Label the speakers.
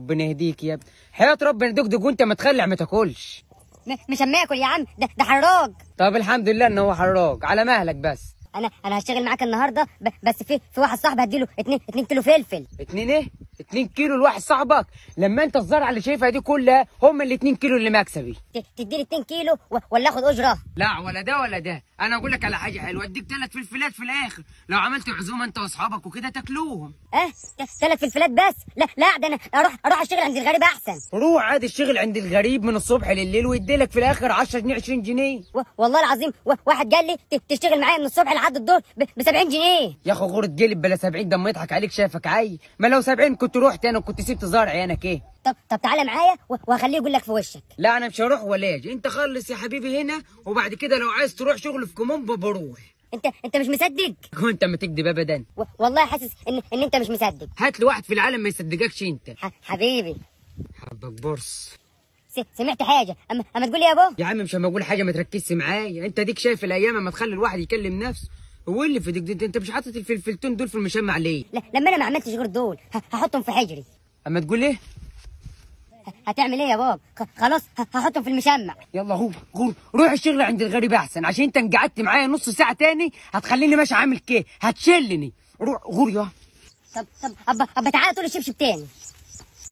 Speaker 1: ربنا يهديك يا ابني حياة ربنا دقدق وانت ما تخلع ما تاكلش مش هاكل يا عم ده ده حراج طب الحمد لله ان هو حراج على مهلك بس انا انا هشتغل معاك النهارده بس في في واحد صاحبي هديله 2 2 كيلو فلفل 2 ايه 2 كيلو لواحد صاحبك لما انت الزرعه اللي شايفها دي كلها هم ال 2 كيلو اللي مكسبي تديني 2 كيلو ولا اخد اجره لا ولا ده ولا ده انا اقول لك على حاجه حلوه
Speaker 2: اديك ثلاث فلفلات في الاخر لو عملت عزومه انت واصحابك وكده تاكلوهم
Speaker 1: اه ثلاث فلفلات بس لا لا ده انا اروح اروح اشتغل عند الغريب احسن روح عادي الشغل عند الغريب من الصبح لليل ويديلك في الاخر 10 جنيه 20 جنيه والله العظيم واحد قال لي تشتغل معايا من الصبح لحد الظهر ب... 70 جنيه يا اخو غور جلب بلا 70 ده ما يضحك عليك شافك عي ما لو 70 كنت كنت رحت انا كنت سبت زرع عينك ايه طب طب تعالى معايا وهخليه يقول لك في وشك لا انا مش هروح ولا اجي انت خلص يا حبيبي هنا وبعد كده لو عايز تروح شغل في كومومبا بروح انت انت مش مصدق وانت ما تكذب ابدا و... والله حاسس ان ان انت مش مصدق هات لي واحد في العالم ما يصدقكش انت ح... حبيبي حبك برص س... سمعت حاجه اما اما تقول لي يا ابو يا عم مش لما اقول حاجه ما تركزش معايا انت ديك شايف الايام اما تخلي الواحد يكلم نفسه هو اللي في دي انت مش حاطط الفلفلتون دول في المشمع ليه؟ لا لما انا ما عملتش غير دول هحطهم في حجري اما تقول ايه؟ هتعمل ايه يا بابا؟ خلاص هحطهم في المشمع يلا هو غور روح الشغل عند الغريب احسن عشان انت انقعدت معايا نص ساعه تاني هتخليني ماشي عامل كيه هتشلني روح غور يا طب طب ابا ابا تعالى طول الشبشب تاني